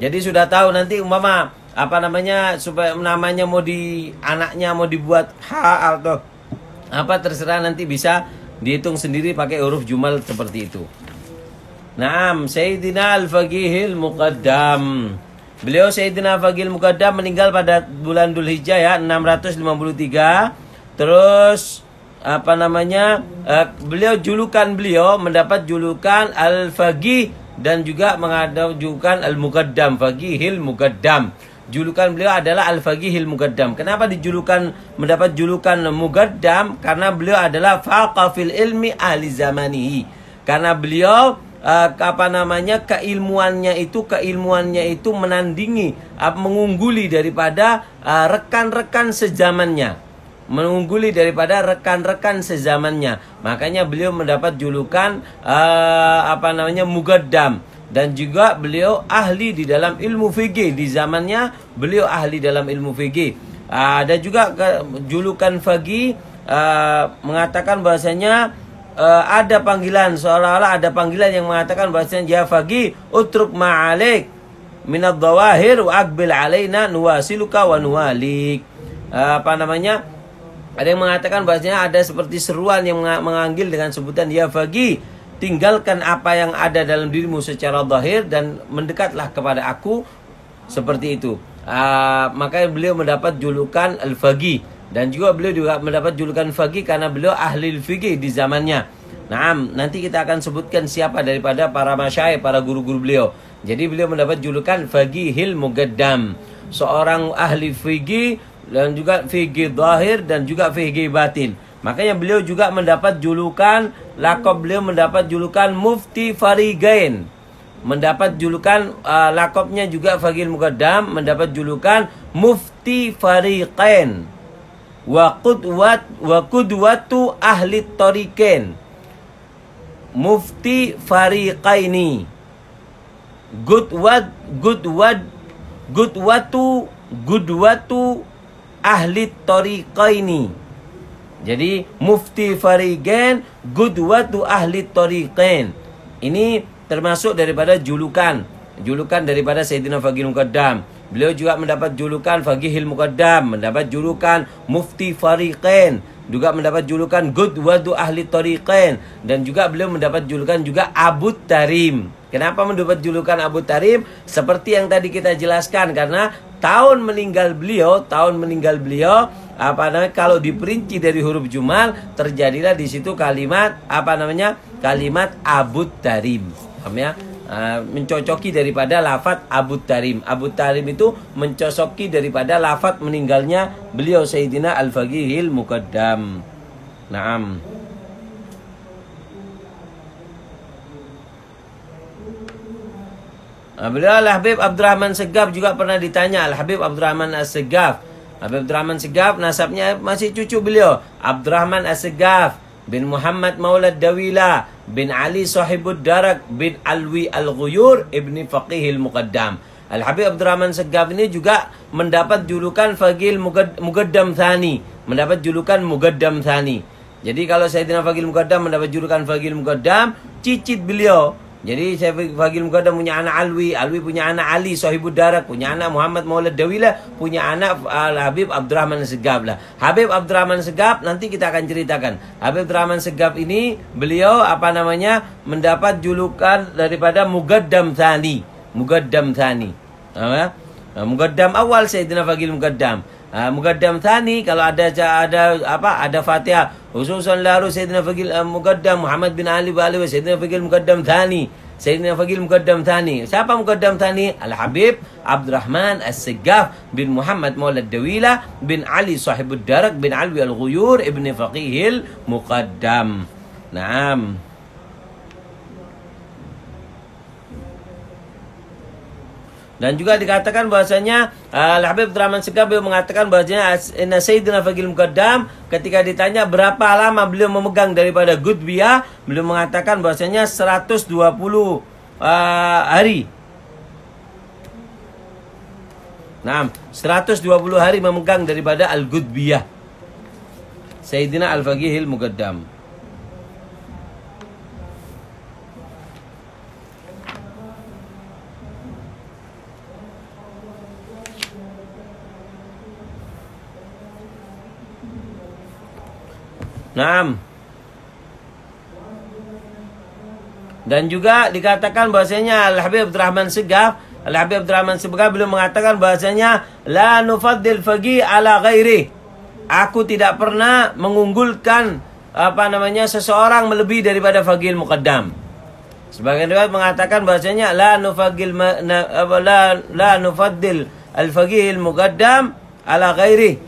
Jadi sudah tahu nanti umpama apa namanya supaya namanya mau di anaknya mau dibuat H atau apa terserah nanti bisa dihitung sendiri pakai huruf jumal seperti itu. Naam, Sayyidina Al-Faqihil Muqaddam. Beliau Sayyidina Faqihil Muqaddam meninggal pada bulan Dhul Hijjah ya 653. Terus apa namanya? Uh, beliau julukan beliau mendapat julukan Al-Faqih dan juga julukan Al-Mugaddam, Faqihil Mugaddam. Julukan beliau adalah Al-Faqihil Mugaddam. Kenapa dijulukan mendapat julukan Mugaddam? Karena beliau adalah faqafil ilmi ahli zamanihi. Karena beliau uh, apa namanya keilmuannya itu keilmuannya itu menandingi uh, mengungguli daripada eh, rekan-rekan sejamannya mengungguli daripada rekan-rekan sezamannya. Makanya beliau mendapat julukan uh, apa namanya Mugaddam dan juga beliau ahli di dalam ilmu fikih di zamannya beliau ahli dalam ilmu fikih. Uh, ah, ada juga ke, julukan Fagi uh, ah, mengatakan bahasanya uh, ada panggilan seolah-olah ada panggilan yang mengatakan bahasanya ya Fagi utruk ma'alik minad dawahir wa akbil alaina nuwasiluka wa nuwalik. Uh, apa namanya? Ada yang mengatakan bahasanya ada seperti seruan yang menganggil dengan sebutan ya bagi tinggalkan apa yang ada dalam dirimu secara zahir dan mendekatlah kepada aku seperti itu. Uh, ah, maka beliau mendapat julukan al-fagi dan juga beliau juga mendapat julukan fagi karena beliau ahli fikih di zamannya. Nah, nanti kita akan sebutkan siapa daripada para masya'ir para guru-guru beliau. Jadi beliau mendapat julukan fagihil mugaddam, seorang ahli fikih dan juga fikih zahir dan juga fikih batin. Makanya beliau juga mendapat julukan lakob beliau mendapat julukan Mufti Farigain. Mendapat julukan uh, lakobnya juga Fagil Mukaddam mendapat julukan Mufti Farigain. Wa qudwat wa qudwatu ahli tariqain. Mufti Farigaini. Gudwat gudwat gudwatu gudwatu ahli ini. Jadi mufti farigen gudwatu ahli toriken. Ini termasuk daripada julukan. Julukan daripada Sayyidina Fagih Muqaddam. Beliau juga mendapat julukan Fagihil Muqaddam. Mendapat julukan mufti fariqain. Juga mendapat julukan gudwatu ahli tariqain. Dan juga beliau mendapat julukan juga Abu Tarim. Kenapa mendapat julukan Abu Tarim? Seperti yang tadi kita jelaskan. Karena tahun meninggal beliau, tahun meninggal beliau apa namanya kalau diperinci dari huruf jumal terjadilah di situ kalimat apa namanya kalimat abud tarim paham ya ah, mencocoki daripada lafat abud tarim abud tarim itu mencocoki daripada lafat meninggalnya beliau sayyidina al-faqihil muqaddam naam Ah, beliau Al-Habib Abdurrahman Segaf juga pernah ditanya Al-Habib Abdurrahman segaf Habib Abdurrahman Segaf nasabnya masih cucu beliau Abdurrahman segaf bin Muhammad Maulad Dawila bin Ali Sahibud Darak bin Alwi Al-Ghuyur Ibni Faqihil Muqaddam Al-Habib Abdurrahman Segaf ini juga mendapat julukan Fagil Mugaddam Thani Mendapat julukan Mugaddam Thani Jadi kalau Sayyidina Fagil Mugaddam mendapat julukan Fagil Mugaddam Cicit beliau jadi saya Fagil Mukadam punya anak Alwi, Alwi punya anak Ali Sohibu Darak, punya anak Muhammad Maulid Dawila, punya anak Al Habib Abdurrahman Segab lah. Habib Abdurrahman Segab nanti kita akan ceritakan. Habib Abdurrahman Segab ini beliau apa namanya mendapat julukan daripada Mugaddam Thani. Mugaddam Thani. Apa? Mugaddam awal Sayyidina Fagil Mugaddam. Nah, mugaddam tani kalau ada ada apa ada Fatihah khususan lalu Sayyidina Fagil uh, Mugaddam Muhammad bin Ali Balawi Sayyidina Fagil Mugaddam Thani Sayyidina Fagil Mugaddam Thani siapa Mugaddam Thani Al Habib Abdurrahman As-Sigaf bin Muhammad Maulad Dawila bin Ali Sahibud Darak bin Alwi Al Ghuyur Ibn Faqihil Muqaddam Naam Dan juga dikatakan bahwasanya uh, eh, Al-Habib Draman mengatakan bahwasanya Inna Sayyidina Fagil Mukaddam ketika ditanya berapa lama beliau memegang daripada Gudbia beliau mengatakan bahwasanya 120 uh, eh, hari. Nah, 120 hari memegang daripada Al-Gudbiyah. Sayyidina al faqihil Mukaddam. Naam. Dan juga dikatakan bahasanya Al-Habib Abdurrahman Segaf Al-Habib Abdurrahman Segaf belum mengatakan bahasanya La nufaddil fagi ala ghairi Aku tidak pernah mengunggulkan apa namanya seseorang melebihi daripada fagil muqaddam. Sebagian riwayat mengatakan bahasanya la nufagil ma, na, la, la nufaddil al al muqaddam ala ghairi.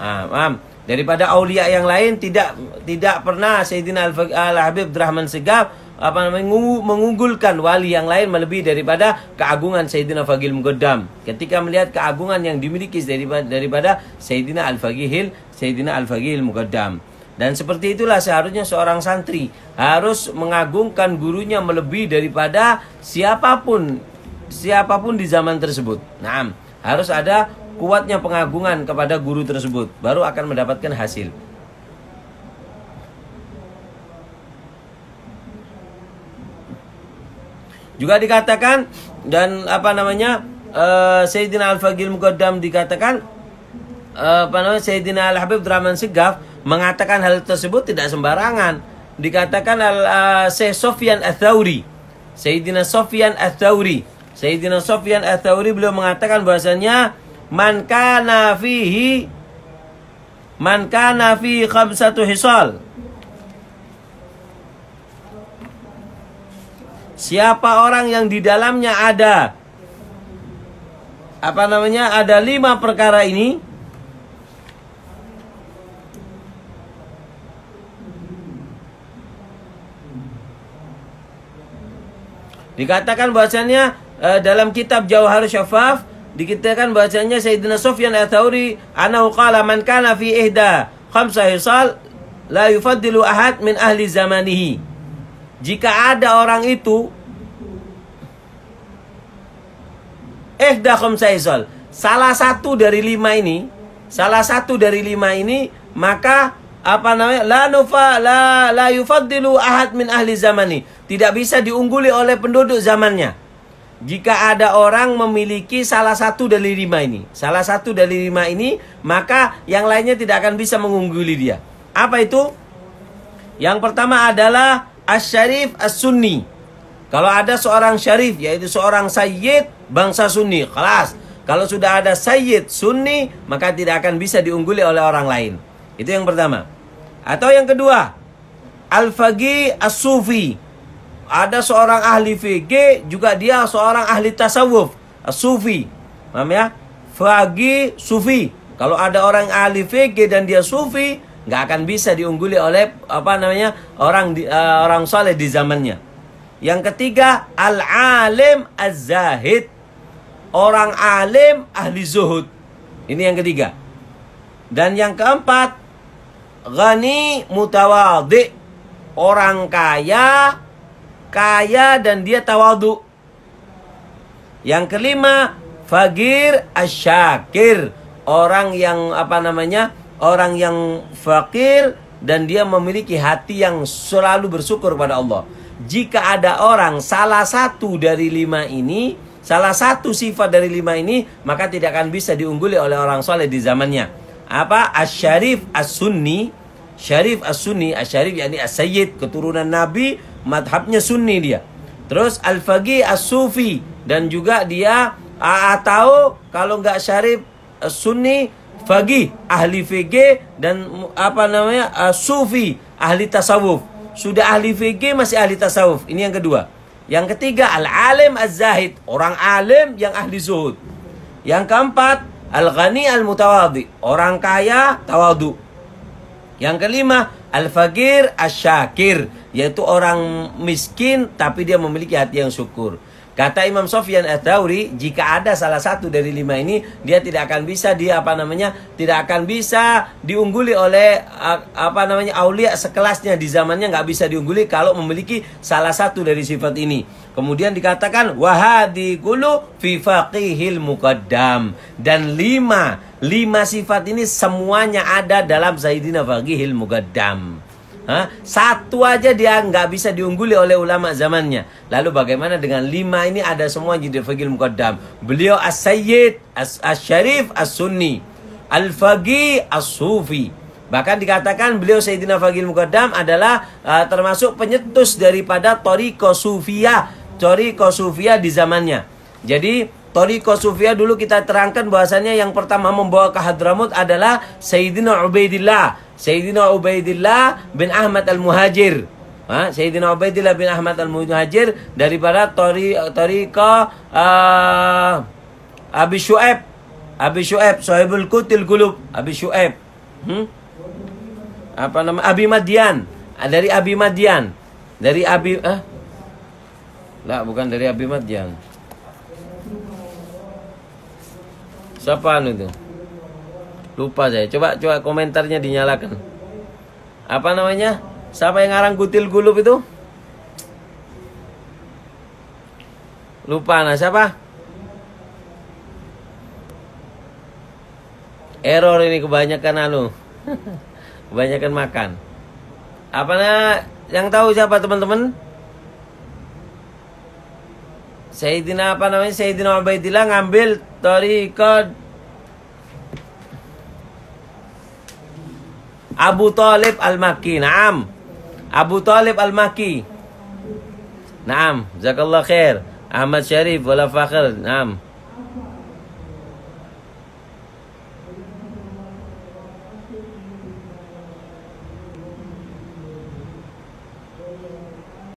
Ah, Daripada aulia yang lain tidak tidak pernah Sayyidina Al-Habib Drahman Segaf apa mengunggulkan wali yang lain melebihi daripada keagungan Sayyidina Fagil Mugaddam. Ketika melihat keagungan yang dimiliki daripada, daripada Sayyidina Al-Fagihil, Sayyidina Al-Fagihil Mugaddam. Dan seperti itulah seharusnya seorang santri harus mengagungkan gurunya melebihi daripada siapapun siapapun di zaman tersebut. Nah, harus ada kuatnya pengagungan kepada guru tersebut baru akan mendapatkan hasil. Juga dikatakan dan apa namanya uh, Sayyidina Al-Fagil Muqaddam dikatakan uh, apa namanya Sayyidina Al-Habib Draman Segaf mengatakan hal tersebut tidak sembarangan. Dikatakan al uh, Syekh Sofyan Atsauri. Sayyidina Sofyan Atsauri. Sayyidina Sofyan Atsauri beliau mengatakan bahasanya man kana fihi man kana fi khamsatu hisal Siapa orang yang di dalamnya ada apa namanya ada lima perkara ini Dikatakan bahasanya eh, dalam kitab Jauhar Syafaf kan bacanya Sayyidina Sufyan al tsauri anahu qala man kana fi ihda khamsa hisal la yufaddilu ahad min ahli zamanihi. Jika ada orang itu ihda khamsa hisal, salah satu dari lima ini, salah satu dari lima ini maka apa namanya la nufa la la yufaddilu ahad min ahli zamani tidak bisa diungguli oleh penduduk zamannya jika ada orang memiliki salah satu dari lima ini, salah satu dari lima ini, maka yang lainnya tidak akan bisa mengungguli dia. Apa itu? Yang pertama adalah as As-Sunni. Kalau ada seorang syarif, yaitu seorang sayyid bangsa sunni, kelas. Kalau sudah ada sayyid sunni, maka tidak akan bisa diungguli oleh orang lain. Itu yang pertama. Atau yang kedua, Al-Faqih As-Sufi ada seorang ahli fikih juga dia seorang ahli tasawuf, sufi. Paham ya? Fagi sufi. Kalau ada orang ahli fikih dan dia sufi, nggak akan bisa diungguli oleh apa namanya? orang di, uh, orang soleh di zamannya. Yang ketiga, al-alim az-zahid. Orang alim ahli zuhud. Ini yang ketiga. Dan yang keempat, ghani mutawadi. Orang kaya kaya dan dia tawadu. Yang kelima, fagir asyakir. Orang yang apa namanya? Orang yang fakir dan dia memiliki hati yang selalu bersyukur kepada Allah. Jika ada orang salah satu dari lima ini, salah satu sifat dari lima ini, maka tidak akan bisa diungguli oleh orang soleh di zamannya. Apa? Asyarif as-sunni. Syarif as-sunni. As-syarif yakni as-sayyid. Keturunan Nabi madhabnya sunni dia terus al-faqih as-sufi dan juga dia atau kalau nggak syarif eh, sunni fagi ahli VG dan apa namanya uh, sufi ahli tasawuf sudah ahli VG masih ahli tasawuf ini yang kedua yang ketiga al-alim az-zahid orang alim yang ahli zuhud yang keempat al-ghani al-mutawadi orang kaya tawadu yang kelima Al-Fakir Asyakir yaitu orang miskin tapi dia memiliki hati yang syukur. Kata Imam Sofyan ats jika ada salah satu dari lima ini, dia tidak akan bisa dia apa namanya? tidak akan bisa diungguli oleh apa namanya? aulia sekelasnya di zamannya nggak bisa diungguli kalau memiliki salah satu dari sifat ini. Kemudian dikatakan wahadi gulu fi faqihil muqaddam dan lima Lima sifat ini semuanya ada dalam Zaidina Fagihil Mugaddam. Hah? Satu aja dia nggak bisa diungguli oleh ulama zamannya. Lalu bagaimana dengan lima ini ada semua di Fagihil Mugaddam. Beliau As-Sayyid, As-Syarif, As-Sunni. Al-Faqih, As-Sufi. Bahkan dikatakan beliau Sayyidina Fagil Mukaddam adalah uh, termasuk penyetus daripada Toriko Sufia. Toriko Sufia di zamannya. Jadi Toriko Sufia dulu kita terangkan bahwasannya yang pertama membawa ke Hadramut adalah Sayyidina Ubaidillah. Sayyidina Ubaidillah bin Ahmad Al-Muhajir. Ha? Sayyidina Ubaidillah bin Ahmad Al-Muhajir daripada Tori, Toriko uh, ah, Abi Shu'ab. Abi Shu'ab. Sohibul Kutil Gulub. Abi Shu'ab. Hmm? Apa nama? Abi Madian. Ah, dari Abi Madian. Dari Abi... Eh? Lah, bukan dari Abi Madian. Siapa anu itu? Lupa saya. Coba coba komentarnya dinyalakan. Apa namanya? Siapa yang ngarang kutil gulub itu? Lupa nah siapa? Error ini kebanyakan anu. kebanyakan makan. Apa nah yang tahu siapa teman-teman? Sayyidina apa namanya Sayyidina Ubaidillah ngambil tariqat Abu Talib Al-Makki Naam Abu Talib Al-Makki Naam Jazakallah khair Ahmad Syarif wala Fakhir, Naam